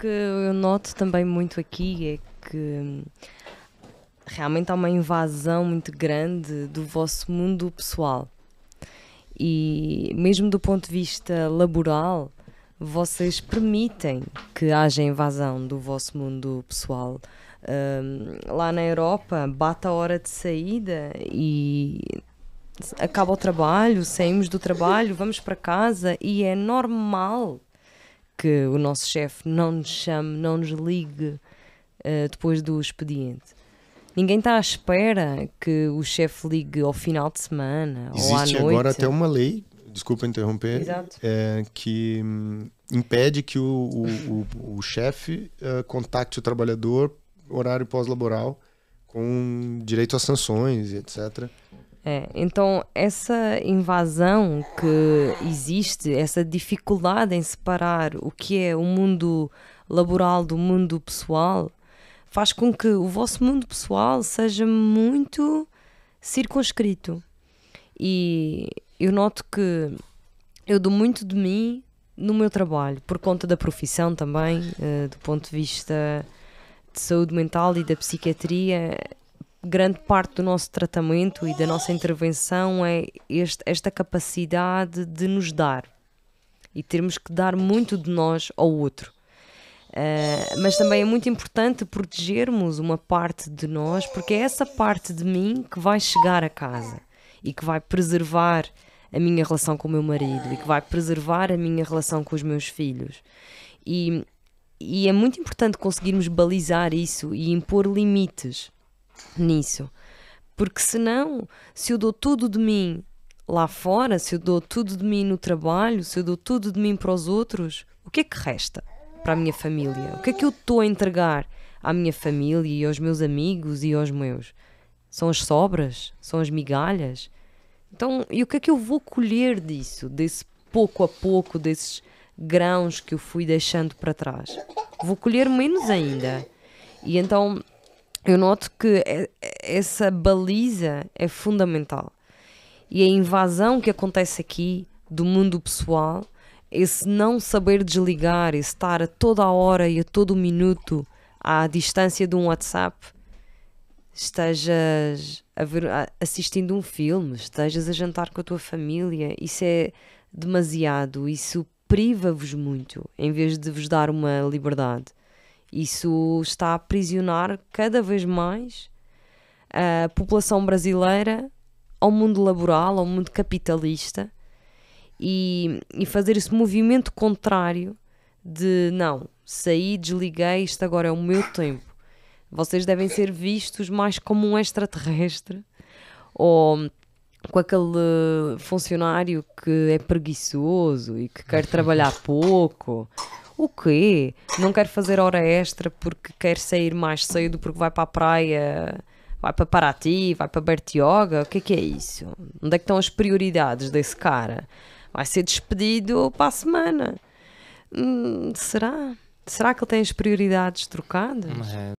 que eu noto também muito aqui é que hum, realmente há uma invasão muito grande do vosso mundo pessoal. E mesmo do ponto de vista laboral, vocês permitem que haja invasão do vosso mundo pessoal. Um, lá na Europa, bate a hora de saída e acaba o trabalho, saímos do trabalho, vamos para casa e é normal que o nosso chefe não nos chame, não nos ligue uh, depois do expediente. Ninguém está à espera que o chefe ligue ao final de semana Existe ou à noite. Existe agora até uma lei, desculpa interromper, é, que hum, impede que o, o, o, o chefe uh, contacte o trabalhador horário pós-laboral com direito a sanções, etc. É, então, essa invasão que existe, essa dificuldade em separar o que é o mundo laboral do mundo pessoal, faz com que o vosso mundo pessoal seja muito circunscrito. E eu noto que eu dou muito de mim no meu trabalho, por conta da profissão também, eh, do ponto de vista de saúde mental e da psiquiatria, grande parte do nosso tratamento e da nossa intervenção é este, esta capacidade de nos dar e termos que dar muito de nós ao outro. Uh, mas também é muito importante protegermos uma parte de nós, porque é essa parte de mim que vai chegar a casa e que vai preservar a minha relação com o meu marido e que vai preservar a minha relação com os meus filhos. E, e é muito importante conseguirmos balizar isso e impor limites nisso. Porque senão, se eu dou tudo de mim lá fora, se eu dou tudo de mim no trabalho, se eu dou tudo de mim para os outros, o que é que resta para a minha família? O que é que eu estou a entregar à minha família e aos meus amigos e aos meus? São as sobras? São as migalhas? Então, e o que é que eu vou colher disso, desse pouco a pouco, desses grãos que eu fui deixando para trás? Vou colher menos ainda. E então eu noto que é, é, essa baliza é fundamental. E a invasão que acontece aqui do mundo pessoal, esse não saber desligar, esse estar a toda a hora e a todo minuto à distância de um WhatsApp, estejas a ver, assistindo um filme, estejas a jantar com a tua família, isso é demasiado, isso priva-vos muito, em vez de vos dar uma liberdade. Isso está a aprisionar cada vez mais a população brasileira ao mundo laboral, ao mundo capitalista e, e fazer esse movimento contrário de não, saí, desliguei, isto agora é o meu tempo. Vocês devem ser vistos mais como um extraterrestre ou com aquele funcionário que é preguiçoso e que quer trabalhar pouco o quê? Não quer fazer hora extra porque quer sair mais cedo porque vai para a praia, vai para Paraty, vai para Bertioga? O que é que é isso? Onde é que estão as prioridades desse cara? Vai ser despedido para a semana. Hum, será? Será que ele tem as prioridades trocadas?